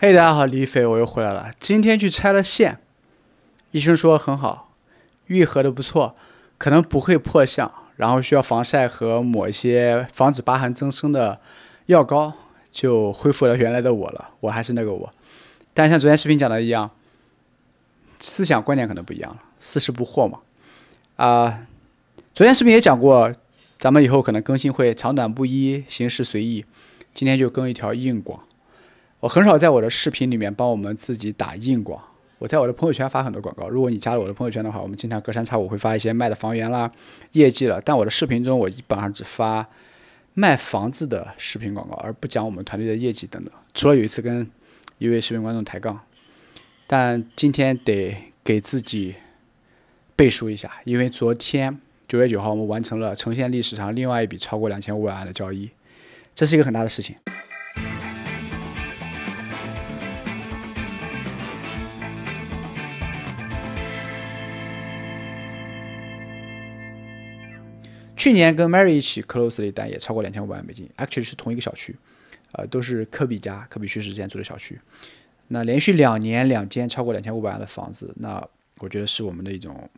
嘿，大家好，李斐，我又回来了。今天去拆了线，医生说很好，愈合的不错，可能不会破相，然后需要防晒和抹一些防止疤痕增生的药膏，就恢复了原来的我了，我还是那个我。但像昨天视频讲的一样，思想观念可能不一样了，四十不惑嘛。啊，昨天视频也讲过，咱们以后可能更新会长短不一，形式随意。今天就更一条硬广。我很少在我的视频里面帮我们自己打硬广，我在我的朋友圈发很多广告。如果你加了我的朋友圈的话，我们经常隔三差五会发一些卖的房源啦、业绩了。但我的视频中，我基本上只发卖房子的视频广告，而不讲我们团队的业绩等等。除了有一次跟一位视频观众抬杠，但今天得给自己背书一下，因为昨天九月九号我们完成了呈现历史上另外一笔超过两千五百万的交易，这是一个很大的事情。去年跟 Mary 一起 close l 一单也超过两千五百万美金，actually 是同一个小区，呃，都是科比家，科比去世之前住的小区。那连续两年两间超过两千五百万的房子，那我觉得是我们的一种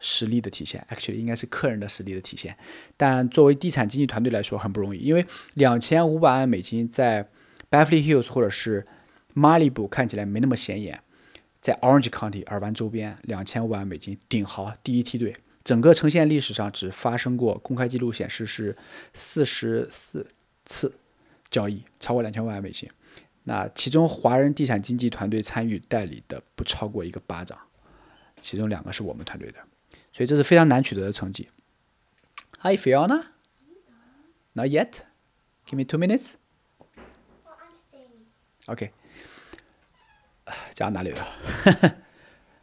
实力的体现，actually 应该是客人的实力的体现。但作为地产经纪团队来说很不容易，因为两千五百万美金在 Beverly Hills 或者是 Malibu 看起来没那么显眼，在 Orange County 尔湾周边两千五百万美金顶豪第一梯队。整个呈现历史上只发生过公开记录显示是四十四次交易，超过两千万美金。那其中华人地产经纪团队参与代理的不超过一个巴掌，其中两个是我们团队的，所以这是非常难取得的成绩。Hi Fiona，Not yet，Give me two minutes。o k 讲到哪里了？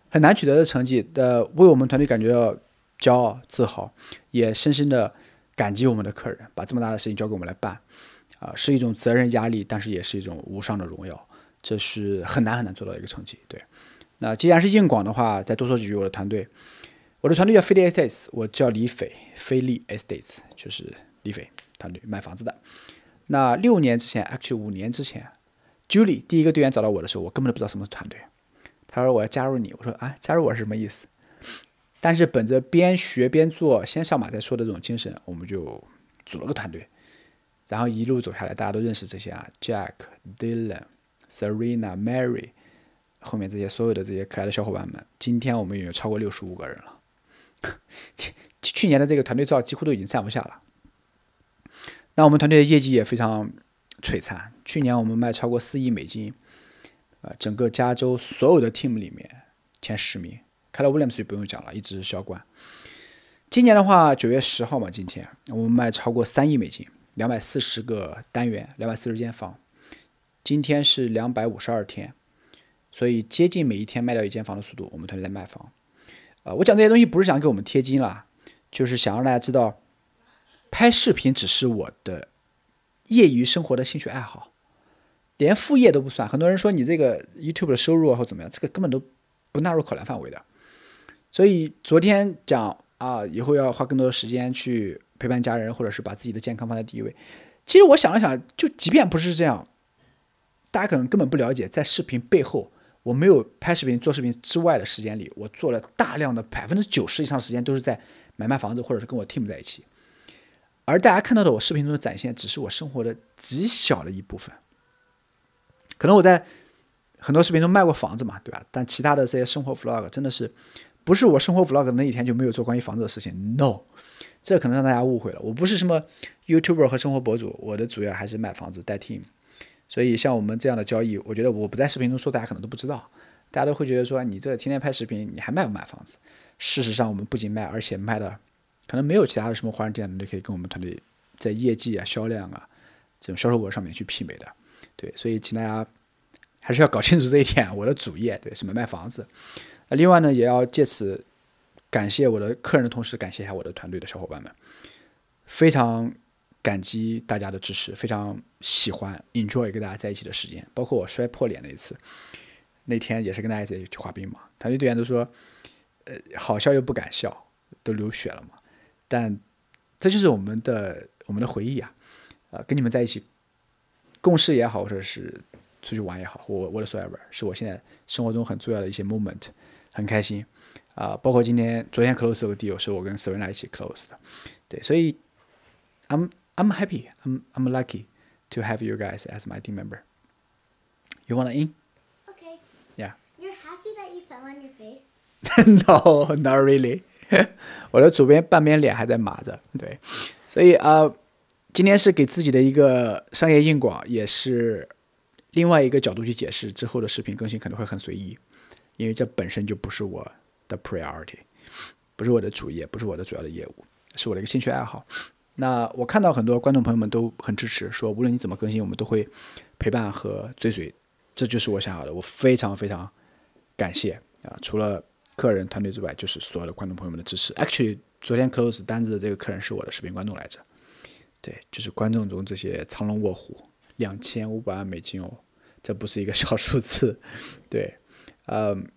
很难取得的成绩，呃，为我们团队感觉。到骄傲自豪，也深深的感激我们的客人把这么大的事情交给我们来办，啊，是一种责任压力，但是也是一种无上的荣耀。这是很难很难做到一个成绩。对，那既然是硬广的话，再多说几句我的团队。我的团队叫菲利 Estates，我叫李斐，菲利 Estates 就是李斐团队卖房子的。那六年之前，actually 五年之前，Julie 第一个队员找到我的时候，我根本都不知道什么是团队。他说我要加入你，我说啊，加入我是什么意思？但是本着边学边做，先上马再说的这种精神，我们就组了个团队，然后一路走下来，大家都认识这些啊，Jack、Dylan、Serena、Mary，后面这些所有的这些可爱的小伙伴们，今天我们已经超过六十五个人了，去去年的这个团队照几乎都已经站不下了。那我们团队的业绩也非常璀璨，去年我们卖超过四亿美金，呃，整个加州所有的 team 里面前十名。开了 a m 所以不用讲了，一直是销冠。今年的话，九月十号嘛，今天我们卖超过三亿美金，两百四十个单元，两百四十间房。今天是两百五十二天，所以接近每一天卖掉一间房的速度，我们团队在卖房。呃，我讲这些东西不是想给我们贴金了，就是想让大家知道，拍视频只是我的业余生活的兴趣爱好，连副业都不算。很多人说你这个 YouTube 的收入啊或怎么样，这个根本都不纳入考量范围的。所以昨天讲啊，以后要花更多的时间去陪伴家人，或者是把自己的健康放在第一位。其实我想了想，就即便不是这样，大家可能根本不了解，在视频背后，我没有拍视频、做视频之外的时间里，我做了大量的百分之九十以上的时间都是在买卖房子，或者是跟我 team 在一起。而大家看到的我视频中的展现，只是我生活的极小的一部分。可能我在很多视频中卖过房子嘛，对吧？但其他的这些生活 vlog 真的是。不是我生活 vlog 那一天就没有做关于房子的事情。No，这可能让大家误会了。我不是什么 YouTuber 和生活博主，我的主要还是卖房子带 team。所以像我们这样的交易，我觉得我不在视频中说，大家可能都不知道。大家都会觉得说，你这天天拍视频，你还卖不卖房子？事实上，我们不仅卖，而且卖的可能没有其他的什么华人店产团可以跟我们团队在业绩啊、销量啊、这种销售额上面去媲美的。对，所以请大家还是要搞清楚这一点，我的主业对，什么卖房子。那另外呢，也要借此感谢我的客人的同时，感谢一下我的团队的小伙伴们，非常感激大家的支持，非常喜欢 enjoy 跟大家在一起的时间，包括我摔破脸的一次，那天也是跟大家一起去滑冰嘛，团队队员都说，呃，好笑又不敢笑，都流血了嘛，但这就是我们的我们的回忆啊，啊，跟你们在一起，共事也好，或者是。出去玩也好，或 whatsoever，是我现在生活中很重要的一些 moment，很开心啊、呃。包括今天、昨天 close 的 deal 是我跟 Serena 一起 close 的，对，所以 I'm I'm happy, I'm I'm lucky to have you guys as my team member. You wanna in? Okay. Yeah. You're happy that you fell on your face? no, not really. 我的左边半边脸还在麻着，对，所以啊。Uh, 另外一个角度去解释，之后的视频更新可能会很随意，因为这本身就不是我的 priority，不是我的主业，不是我的主要的业务，是我的一个兴趣爱好。那我看到很多观众朋友们都很支持，说无论你怎么更新，我们都会陪伴和追随。这就是我想好的，我非常非常感谢啊！除了客人团队之外，就是所有的观众朋友们的支持。Actually，昨天 close 单子的这个客人是我的视频观众来着，对，就是观众中这些藏龙卧虎。两千五百万美金哦，这不是一个小数字，对，嗯，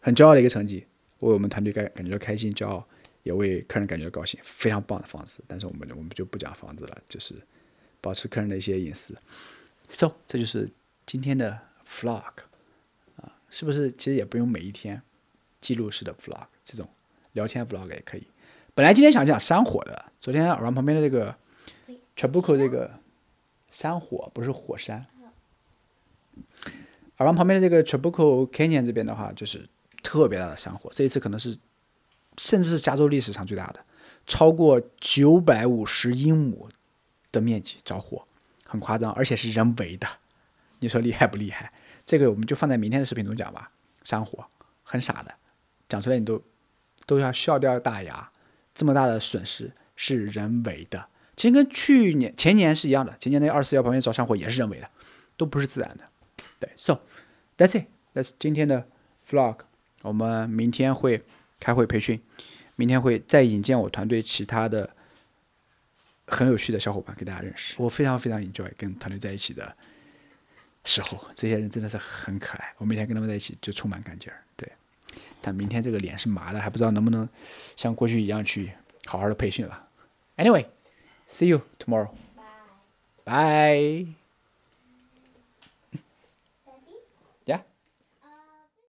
很骄傲的一个成绩，为我们团队感感觉到开心骄傲，也为客人感觉高兴，非常棒的房子。但是我们我们就不讲房子了，就是保持客人的一些隐私。So，这就是今天的 vlog 啊，是不是？其实也不用每一天记录式的 vlog，这种聊天 vlog 也可以。本来今天想讲山火的，昨天我们旁边的这个 Trabuco 这个。山火不是火山，尔湾旁边的这个 t r o b u c o Canyon 这边的话，就是特别大的山火。这一次可能是甚至是加州历史上最大的，超过九百五十英亩的面积着火，很夸张，而且是人为的。你说厉害不厉害？这个我们就放在明天的视频中讲吧。山火很傻的，讲出来你都都要笑掉大牙。这么大的损失是人为的。其实跟去年、前年是一样的。前年那二四幺旁边着山火也是人为的，都不是自然的。对，So that's it. That's 今天的 vlog。我们明天会开会培训，明天会再引荐我团队其他的很有趣的小伙伴给大家认识。我非常非常 enjoy 跟团队在一起的时候，这些人真的是很可爱。我每天跟他们在一起就充满干劲儿。对，但明天这个脸是麻的，还不知道能不能像过去一样去好好的培训了。Anyway。See you tomorrow. Bye. Bye.